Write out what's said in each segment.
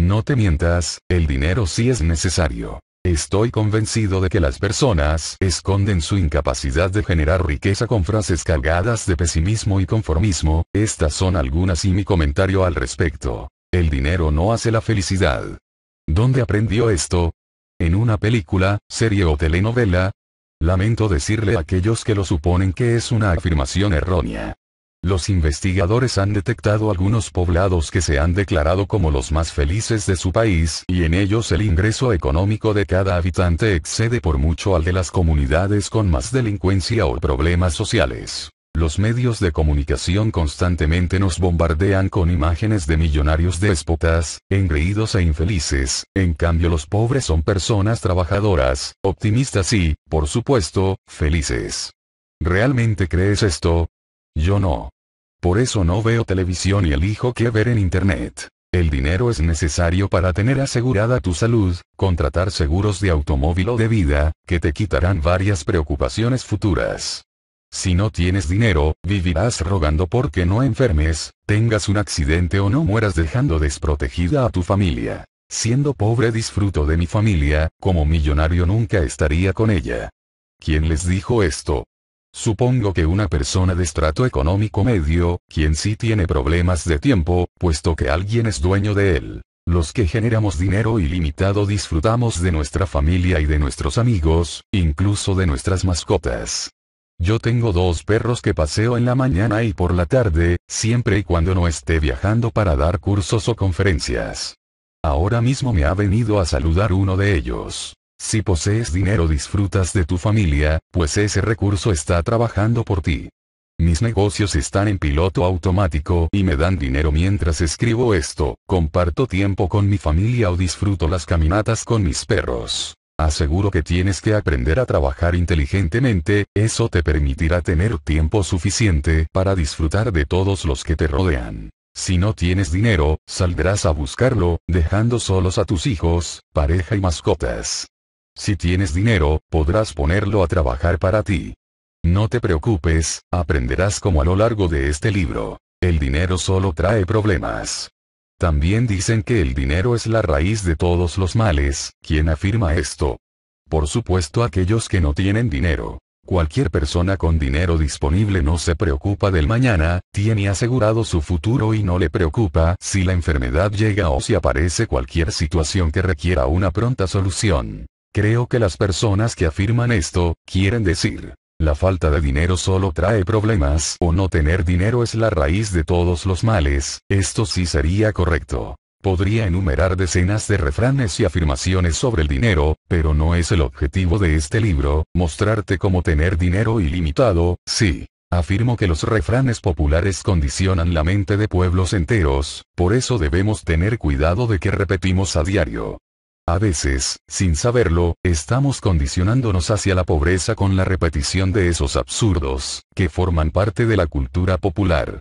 No te mientas, el dinero sí es necesario. Estoy convencido de que las personas esconden su incapacidad de generar riqueza con frases cargadas de pesimismo y conformismo, estas son algunas y mi comentario al respecto. El dinero no hace la felicidad. ¿Dónde aprendió esto? ¿En una película, serie o telenovela? Lamento decirle a aquellos que lo suponen que es una afirmación errónea. Los investigadores han detectado algunos poblados que se han declarado como los más felices de su país y en ellos el ingreso económico de cada habitante excede por mucho al de las comunidades con más delincuencia o problemas sociales. Los medios de comunicación constantemente nos bombardean con imágenes de millonarios déspotas, engreídos e infelices, en cambio los pobres son personas trabajadoras, optimistas y, por supuesto, felices. ¿Realmente crees esto? Yo no. Por eso no veo televisión y elijo qué ver en Internet. El dinero es necesario para tener asegurada tu salud, contratar seguros de automóvil o de vida, que te quitarán varias preocupaciones futuras. Si no tienes dinero, vivirás rogando porque no enfermes, tengas un accidente o no mueras dejando desprotegida a tu familia. Siendo pobre disfruto de mi familia, como millonario nunca estaría con ella. ¿Quién les dijo esto? Supongo que una persona de estrato económico medio, quien sí tiene problemas de tiempo, puesto que alguien es dueño de él. Los que generamos dinero ilimitado disfrutamos de nuestra familia y de nuestros amigos, incluso de nuestras mascotas. Yo tengo dos perros que paseo en la mañana y por la tarde, siempre y cuando no esté viajando para dar cursos o conferencias. Ahora mismo me ha venido a saludar uno de ellos. Si posees dinero disfrutas de tu familia, pues ese recurso está trabajando por ti. Mis negocios están en piloto automático y me dan dinero mientras escribo esto, comparto tiempo con mi familia o disfruto las caminatas con mis perros. Aseguro que tienes que aprender a trabajar inteligentemente, eso te permitirá tener tiempo suficiente para disfrutar de todos los que te rodean. Si no tienes dinero, saldrás a buscarlo, dejando solos a tus hijos, pareja y mascotas. Si tienes dinero, podrás ponerlo a trabajar para ti. No te preocupes, aprenderás como a lo largo de este libro. El dinero solo trae problemas. También dicen que el dinero es la raíz de todos los males, ¿quién afirma esto? Por supuesto aquellos que no tienen dinero. Cualquier persona con dinero disponible no se preocupa del mañana, tiene asegurado su futuro y no le preocupa si la enfermedad llega o si aparece cualquier situación que requiera una pronta solución. Creo que las personas que afirman esto, quieren decir, la falta de dinero solo trae problemas o no tener dinero es la raíz de todos los males, esto sí sería correcto. Podría enumerar decenas de refranes y afirmaciones sobre el dinero, pero no es el objetivo de este libro, mostrarte cómo tener dinero ilimitado, sí. Afirmo que los refranes populares condicionan la mente de pueblos enteros, por eso debemos tener cuidado de que repetimos a diario. A veces, sin saberlo, estamos condicionándonos hacia la pobreza con la repetición de esos absurdos, que forman parte de la cultura popular.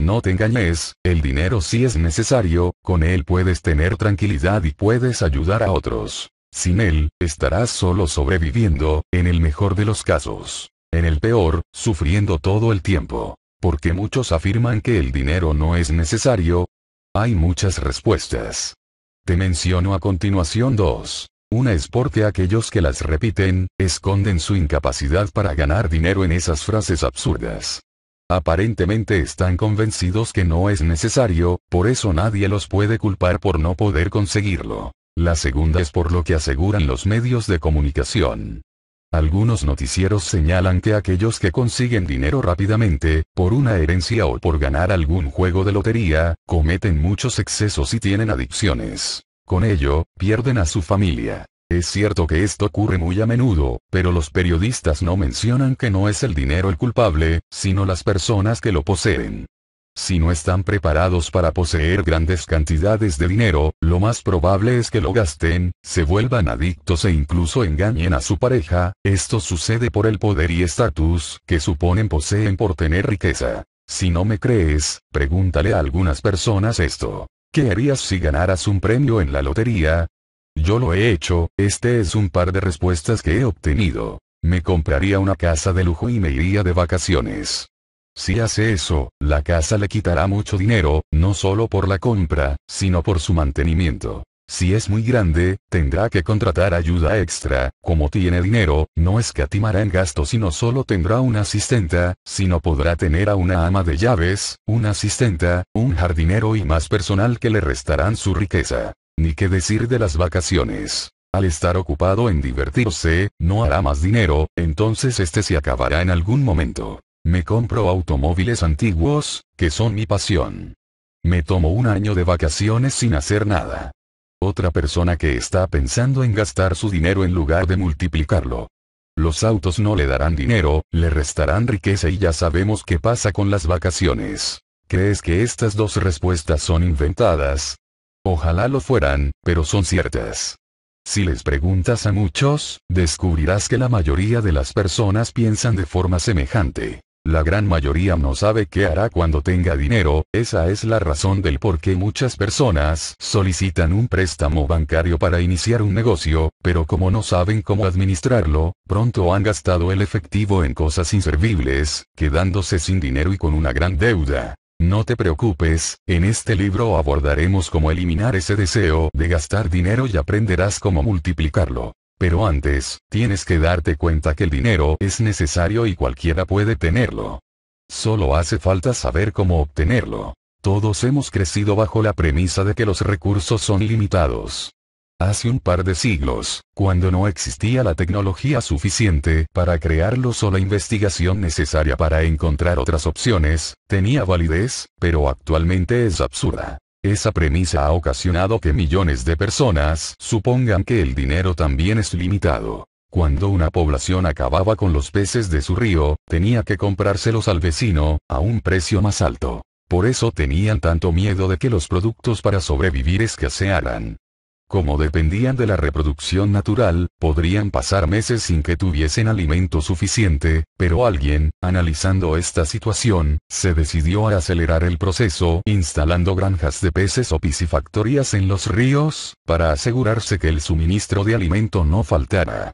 No te engañes, el dinero sí es necesario, con él puedes tener tranquilidad y puedes ayudar a otros. Sin él, estarás solo sobreviviendo, en el mejor de los casos. En el peor, sufriendo todo el tiempo. Porque muchos afirman que el dinero no es necesario? Hay muchas respuestas menciono a continuación dos. Una es porque aquellos que las repiten, esconden su incapacidad para ganar dinero en esas frases absurdas. Aparentemente están convencidos que no es necesario, por eso nadie los puede culpar por no poder conseguirlo. La segunda es por lo que aseguran los medios de comunicación. Algunos noticieros señalan que aquellos que consiguen dinero rápidamente, por una herencia o por ganar algún juego de lotería, cometen muchos excesos y tienen adicciones. Con ello, pierden a su familia. Es cierto que esto ocurre muy a menudo, pero los periodistas no mencionan que no es el dinero el culpable, sino las personas que lo poseen. Si no están preparados para poseer grandes cantidades de dinero, lo más probable es que lo gasten, se vuelvan adictos e incluso engañen a su pareja, esto sucede por el poder y estatus que suponen poseen por tener riqueza. Si no me crees, pregúntale a algunas personas esto. ¿Qué harías si ganaras un premio en la lotería? Yo lo he hecho, este es un par de respuestas que he obtenido. Me compraría una casa de lujo y me iría de vacaciones. Si hace eso, la casa le quitará mucho dinero, no solo por la compra, sino por su mantenimiento. Si es muy grande, tendrá que contratar ayuda extra, como tiene dinero, no escatimará en gastos y no solo tendrá una asistenta, sino podrá tener a una ama de llaves, una asistenta, un jardinero y más personal que le restarán su riqueza. Ni qué decir de las vacaciones. Al estar ocupado en divertirse, no hará más dinero, entonces este se acabará en algún momento. Me compro automóviles antiguos, que son mi pasión. Me tomo un año de vacaciones sin hacer nada. Otra persona que está pensando en gastar su dinero en lugar de multiplicarlo. Los autos no le darán dinero, le restarán riqueza y ya sabemos qué pasa con las vacaciones. ¿Crees que estas dos respuestas son inventadas? Ojalá lo fueran, pero son ciertas. Si les preguntas a muchos, descubrirás que la mayoría de las personas piensan de forma semejante. La gran mayoría no sabe qué hará cuando tenga dinero, esa es la razón del por qué muchas personas solicitan un préstamo bancario para iniciar un negocio, pero como no saben cómo administrarlo, pronto han gastado el efectivo en cosas inservibles, quedándose sin dinero y con una gran deuda. No te preocupes, en este libro abordaremos cómo eliminar ese deseo de gastar dinero y aprenderás cómo multiplicarlo. Pero antes, tienes que darte cuenta que el dinero es necesario y cualquiera puede tenerlo. Solo hace falta saber cómo obtenerlo. Todos hemos crecido bajo la premisa de que los recursos son limitados. Hace un par de siglos, cuando no existía la tecnología suficiente para crearlos o la investigación necesaria para encontrar otras opciones, tenía validez, pero actualmente es absurda. Esa premisa ha ocasionado que millones de personas supongan que el dinero también es limitado. Cuando una población acababa con los peces de su río, tenía que comprárselos al vecino, a un precio más alto. Por eso tenían tanto miedo de que los productos para sobrevivir escasearan. Como dependían de la reproducción natural, podrían pasar meses sin que tuviesen alimento suficiente, pero alguien, analizando esta situación, se decidió a acelerar el proceso instalando granjas de peces o piscifactorías en los ríos, para asegurarse que el suministro de alimento no faltara.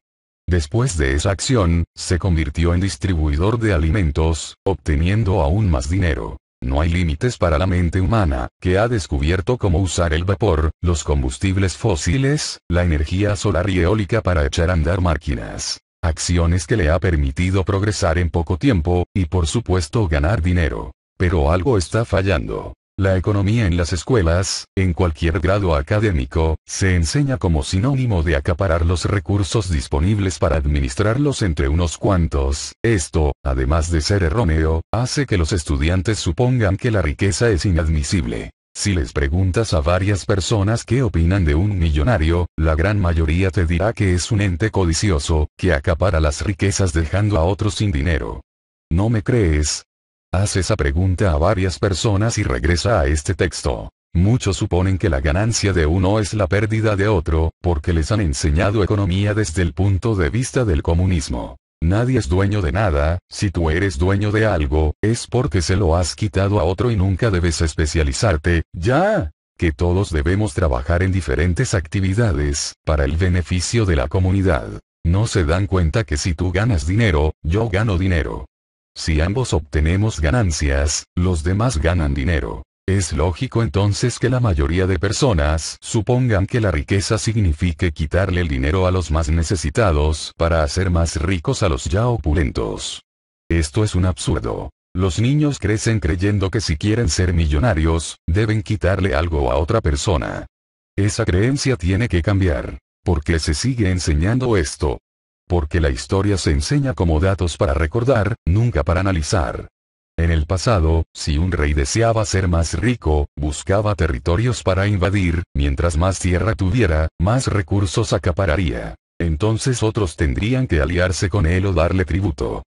Después de esa acción, se convirtió en distribuidor de alimentos, obteniendo aún más dinero. No hay límites para la mente humana, que ha descubierto cómo usar el vapor, los combustibles fósiles, la energía solar y eólica para echar a andar máquinas. Acciones que le ha permitido progresar en poco tiempo, y por supuesto ganar dinero. Pero algo está fallando. La economía en las escuelas, en cualquier grado académico, se enseña como sinónimo de acaparar los recursos disponibles para administrarlos entre unos cuantos. Esto, además de ser erróneo, hace que los estudiantes supongan que la riqueza es inadmisible. Si les preguntas a varias personas qué opinan de un millonario, la gran mayoría te dirá que es un ente codicioso, que acapara las riquezas dejando a otros sin dinero. ¿No me crees? Haz esa pregunta a varias personas y regresa a este texto. Muchos suponen que la ganancia de uno es la pérdida de otro, porque les han enseñado economía desde el punto de vista del comunismo. Nadie es dueño de nada, si tú eres dueño de algo, es porque se lo has quitado a otro y nunca debes especializarte, ya. Que todos debemos trabajar en diferentes actividades, para el beneficio de la comunidad. No se dan cuenta que si tú ganas dinero, yo gano dinero. Si ambos obtenemos ganancias, los demás ganan dinero. Es lógico entonces que la mayoría de personas supongan que la riqueza signifique quitarle el dinero a los más necesitados para hacer más ricos a los ya opulentos. Esto es un absurdo. Los niños crecen creyendo que si quieren ser millonarios, deben quitarle algo a otra persona. Esa creencia tiene que cambiar. porque se sigue enseñando esto? Porque la historia se enseña como datos para recordar, nunca para analizar. En el pasado, si un rey deseaba ser más rico, buscaba territorios para invadir, mientras más tierra tuviera, más recursos acapararía. Entonces otros tendrían que aliarse con él o darle tributo.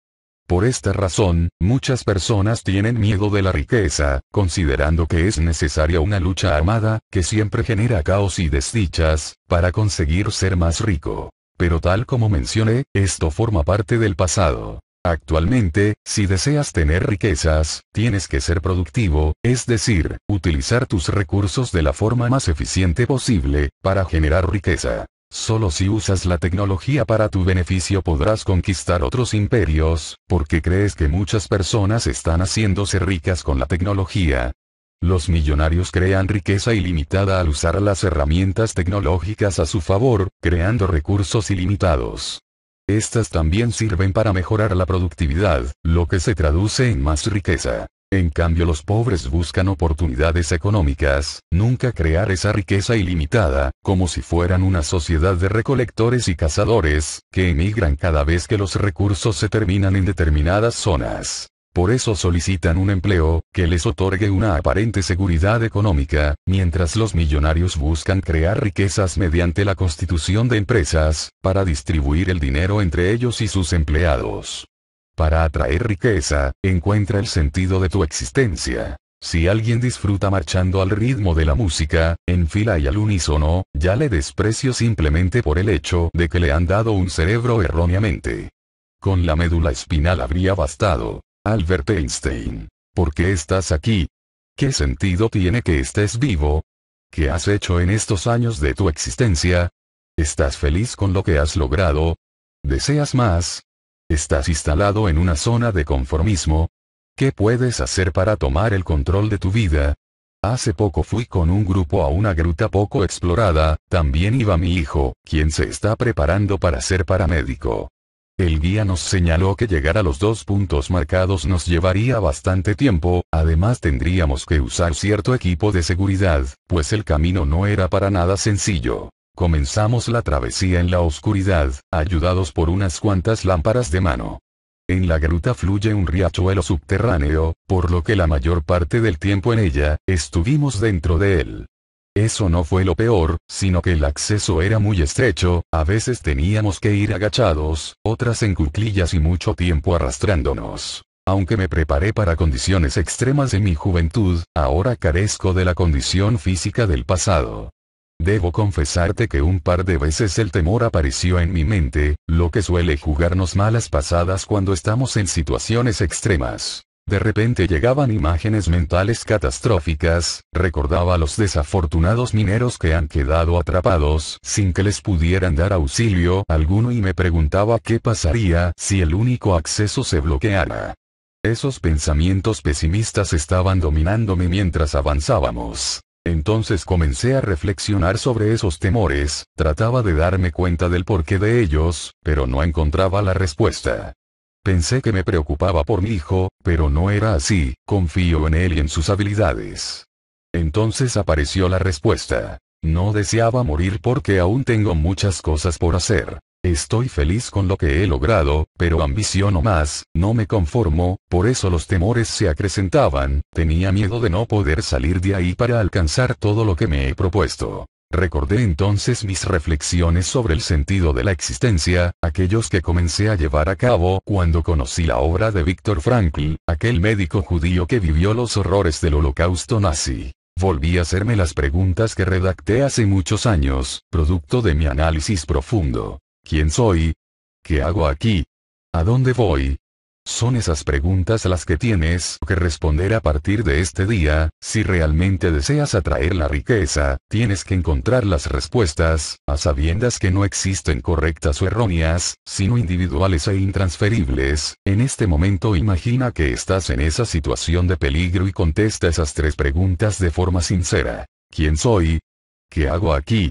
Por esta razón, muchas personas tienen miedo de la riqueza, considerando que es necesaria una lucha armada, que siempre genera caos y desdichas, para conseguir ser más rico. Pero tal como mencioné, esto forma parte del pasado. Actualmente, si deseas tener riquezas, tienes que ser productivo, es decir, utilizar tus recursos de la forma más eficiente posible, para generar riqueza. Solo si usas la tecnología para tu beneficio podrás conquistar otros imperios, porque crees que muchas personas están haciéndose ricas con la tecnología, los millonarios crean riqueza ilimitada al usar las herramientas tecnológicas a su favor, creando recursos ilimitados. Estas también sirven para mejorar la productividad, lo que se traduce en más riqueza. En cambio los pobres buscan oportunidades económicas, nunca crear esa riqueza ilimitada, como si fueran una sociedad de recolectores y cazadores, que emigran cada vez que los recursos se terminan en determinadas zonas. Por eso solicitan un empleo, que les otorgue una aparente seguridad económica, mientras los millonarios buscan crear riquezas mediante la constitución de empresas, para distribuir el dinero entre ellos y sus empleados. Para atraer riqueza, encuentra el sentido de tu existencia. Si alguien disfruta marchando al ritmo de la música, en fila y al unísono, ya le desprecio simplemente por el hecho de que le han dado un cerebro erróneamente. Con la médula espinal habría bastado. Albert Einstein. ¿Por qué estás aquí? ¿Qué sentido tiene que estés vivo? ¿Qué has hecho en estos años de tu existencia? ¿Estás feliz con lo que has logrado? ¿Deseas más? ¿Estás instalado en una zona de conformismo? ¿Qué puedes hacer para tomar el control de tu vida? Hace poco fui con un grupo a una gruta poco explorada, también iba mi hijo, quien se está preparando para ser paramédico. El guía nos señaló que llegar a los dos puntos marcados nos llevaría bastante tiempo, además tendríamos que usar cierto equipo de seguridad, pues el camino no era para nada sencillo. Comenzamos la travesía en la oscuridad, ayudados por unas cuantas lámparas de mano. En la gruta fluye un riachuelo subterráneo, por lo que la mayor parte del tiempo en ella, estuvimos dentro de él. Eso no fue lo peor, sino que el acceso era muy estrecho, a veces teníamos que ir agachados, otras en cuclillas y mucho tiempo arrastrándonos. Aunque me preparé para condiciones extremas en mi juventud, ahora carezco de la condición física del pasado. Debo confesarte que un par de veces el temor apareció en mi mente, lo que suele jugarnos malas pasadas cuando estamos en situaciones extremas. De repente llegaban imágenes mentales catastróficas, recordaba a los desafortunados mineros que han quedado atrapados sin que les pudieran dar auxilio alguno y me preguntaba qué pasaría si el único acceso se bloqueara. Esos pensamientos pesimistas estaban dominándome mientras avanzábamos. Entonces comencé a reflexionar sobre esos temores, trataba de darme cuenta del porqué de ellos, pero no encontraba la respuesta. Pensé que me preocupaba por mi hijo, pero no era así, confío en él y en sus habilidades. Entonces apareció la respuesta. No deseaba morir porque aún tengo muchas cosas por hacer. Estoy feliz con lo que he logrado, pero ambiciono más, no me conformo, por eso los temores se acrecentaban, tenía miedo de no poder salir de ahí para alcanzar todo lo que me he propuesto. Recordé entonces mis reflexiones sobre el sentido de la existencia, aquellos que comencé a llevar a cabo cuando conocí la obra de Víctor Frankl, aquel médico judío que vivió los horrores del holocausto nazi. Volví a hacerme las preguntas que redacté hace muchos años, producto de mi análisis profundo. ¿Quién soy? ¿Qué hago aquí? ¿A dónde voy? Son esas preguntas las que tienes que responder a partir de este día, si realmente deseas atraer la riqueza, tienes que encontrar las respuestas, a sabiendas que no existen correctas o erróneas, sino individuales e intransferibles, en este momento imagina que estás en esa situación de peligro y contesta esas tres preguntas de forma sincera. ¿Quién soy? ¿Qué hago aquí?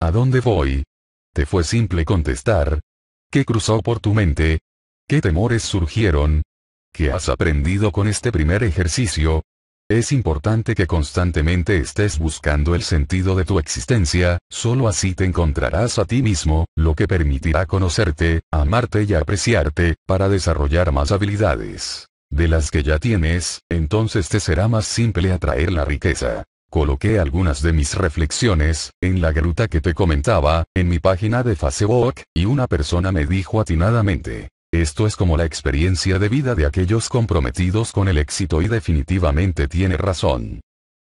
¿A dónde voy? Te fue simple contestar. ¿Qué cruzó por tu mente? ¿Qué temores surgieron? ¿Qué has aprendido con este primer ejercicio? Es importante que constantemente estés buscando el sentido de tu existencia, solo así te encontrarás a ti mismo, lo que permitirá conocerte, amarte y apreciarte, para desarrollar más habilidades. De las que ya tienes, entonces te será más simple atraer la riqueza. Coloqué algunas de mis reflexiones, en la gruta que te comentaba, en mi página de Facebook, y una persona me dijo atinadamente, esto es como la experiencia de vida de aquellos comprometidos con el éxito y definitivamente tiene razón.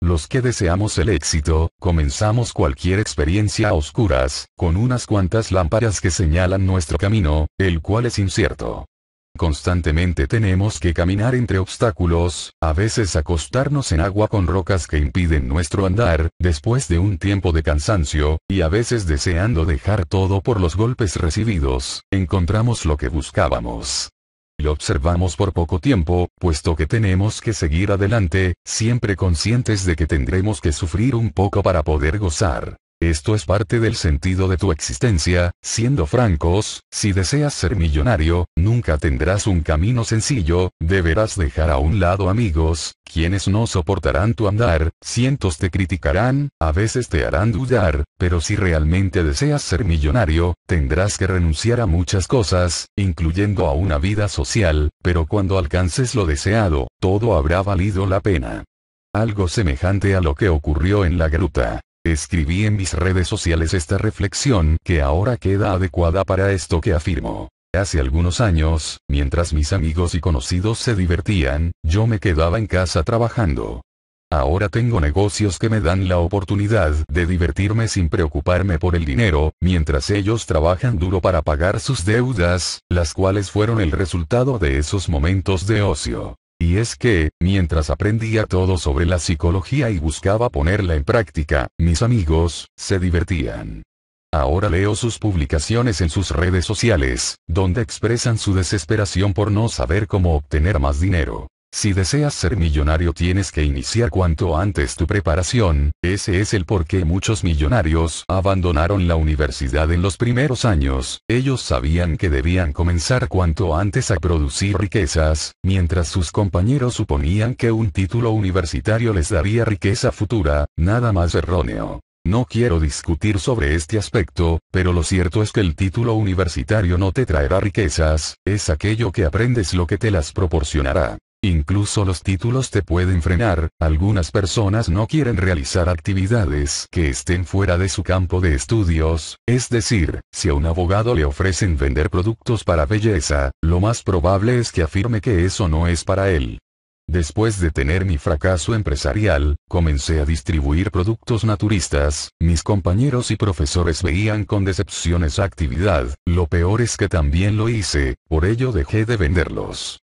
Los que deseamos el éxito, comenzamos cualquier experiencia a oscuras, con unas cuantas lámparas que señalan nuestro camino, el cual es incierto. Constantemente tenemos que caminar entre obstáculos, a veces acostarnos en agua con rocas que impiden nuestro andar, después de un tiempo de cansancio, y a veces deseando dejar todo por los golpes recibidos, encontramos lo que buscábamos. Lo observamos por poco tiempo, puesto que tenemos que seguir adelante, siempre conscientes de que tendremos que sufrir un poco para poder gozar. Esto es parte del sentido de tu existencia, siendo francos, si deseas ser millonario, nunca tendrás un camino sencillo, deberás dejar a un lado amigos, quienes no soportarán tu andar, cientos te criticarán, a veces te harán dudar, pero si realmente deseas ser millonario, tendrás que renunciar a muchas cosas, incluyendo a una vida social, pero cuando alcances lo deseado, todo habrá valido la pena. Algo semejante a lo que ocurrió en la gruta. Escribí en mis redes sociales esta reflexión que ahora queda adecuada para esto que afirmo. Hace algunos años, mientras mis amigos y conocidos se divertían, yo me quedaba en casa trabajando. Ahora tengo negocios que me dan la oportunidad de divertirme sin preocuparme por el dinero, mientras ellos trabajan duro para pagar sus deudas, las cuales fueron el resultado de esos momentos de ocio. Y es que, mientras aprendía todo sobre la psicología y buscaba ponerla en práctica, mis amigos, se divertían. Ahora leo sus publicaciones en sus redes sociales, donde expresan su desesperación por no saber cómo obtener más dinero. Si deseas ser millonario tienes que iniciar cuanto antes tu preparación, ese es el por qué muchos millonarios abandonaron la universidad en los primeros años, ellos sabían que debían comenzar cuanto antes a producir riquezas, mientras sus compañeros suponían que un título universitario les daría riqueza futura, nada más erróneo. No quiero discutir sobre este aspecto, pero lo cierto es que el título universitario no te traerá riquezas, es aquello que aprendes lo que te las proporcionará. Incluso los títulos te pueden frenar, algunas personas no quieren realizar actividades que estén fuera de su campo de estudios, es decir, si a un abogado le ofrecen vender productos para belleza, lo más probable es que afirme que eso no es para él. Después de tener mi fracaso empresarial, comencé a distribuir productos naturistas, mis compañeros y profesores veían con decepción esa actividad, lo peor es que también lo hice, por ello dejé de venderlos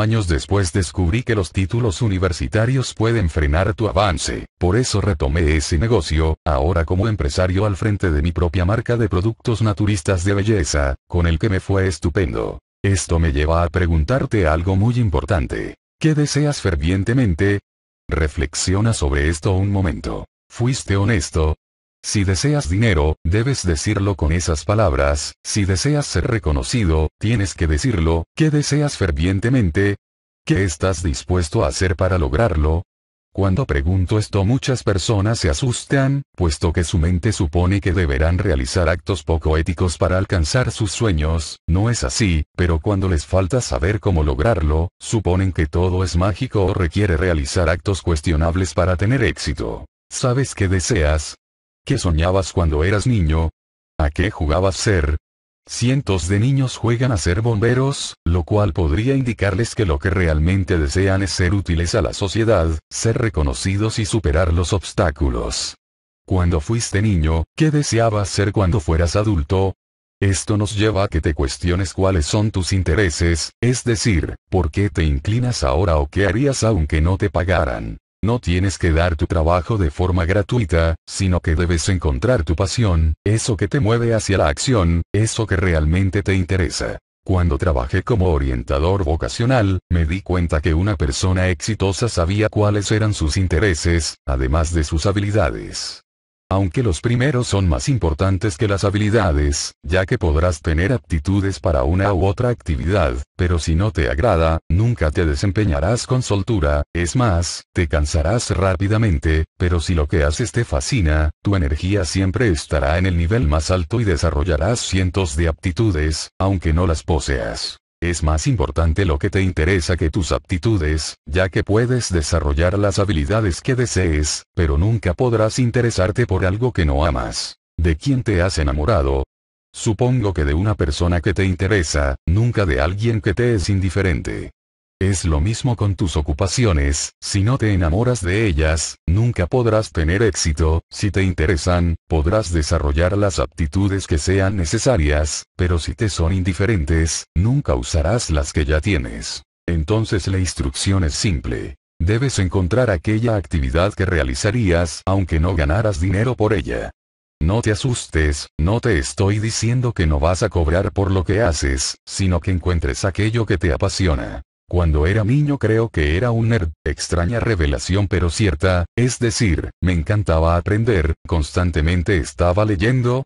años después descubrí que los títulos universitarios pueden frenar tu avance, por eso retomé ese negocio, ahora como empresario al frente de mi propia marca de productos naturistas de belleza, con el que me fue estupendo. Esto me lleva a preguntarte algo muy importante. ¿Qué deseas fervientemente? Reflexiona sobre esto un momento. ¿Fuiste honesto, si deseas dinero, debes decirlo con esas palabras, si deseas ser reconocido, tienes que decirlo, ¿qué deseas fervientemente? ¿Qué estás dispuesto a hacer para lograrlo? Cuando pregunto esto muchas personas se asustan, puesto que su mente supone que deberán realizar actos poco éticos para alcanzar sus sueños, no es así, pero cuando les falta saber cómo lograrlo, suponen que todo es mágico o requiere realizar actos cuestionables para tener éxito. Sabes qué deseas, ¿Qué soñabas cuando eras niño? ¿A qué jugabas ser? Cientos de niños juegan a ser bomberos, lo cual podría indicarles que lo que realmente desean es ser útiles a la sociedad, ser reconocidos y superar los obstáculos. Cuando fuiste niño, ¿qué deseabas ser cuando fueras adulto? Esto nos lleva a que te cuestiones cuáles son tus intereses, es decir, por qué te inclinas ahora o qué harías aunque no te pagaran. No tienes que dar tu trabajo de forma gratuita, sino que debes encontrar tu pasión, eso que te mueve hacia la acción, eso que realmente te interesa. Cuando trabajé como orientador vocacional, me di cuenta que una persona exitosa sabía cuáles eran sus intereses, además de sus habilidades. Aunque los primeros son más importantes que las habilidades, ya que podrás tener aptitudes para una u otra actividad, pero si no te agrada, nunca te desempeñarás con soltura, es más, te cansarás rápidamente, pero si lo que haces te fascina, tu energía siempre estará en el nivel más alto y desarrollarás cientos de aptitudes, aunque no las poseas. Es más importante lo que te interesa que tus aptitudes, ya que puedes desarrollar las habilidades que desees, pero nunca podrás interesarte por algo que no amas. ¿De quién te has enamorado? Supongo que de una persona que te interesa, nunca de alguien que te es indiferente. Es lo mismo con tus ocupaciones, si no te enamoras de ellas, nunca podrás tener éxito, si te interesan, podrás desarrollar las aptitudes que sean necesarias, pero si te son indiferentes, nunca usarás las que ya tienes. Entonces la instrucción es simple. Debes encontrar aquella actividad que realizarías aunque no ganaras dinero por ella. No te asustes, no te estoy diciendo que no vas a cobrar por lo que haces, sino que encuentres aquello que te apasiona. Cuando era niño creo que era un nerd, extraña revelación pero cierta, es decir, me encantaba aprender, constantemente estaba leyendo,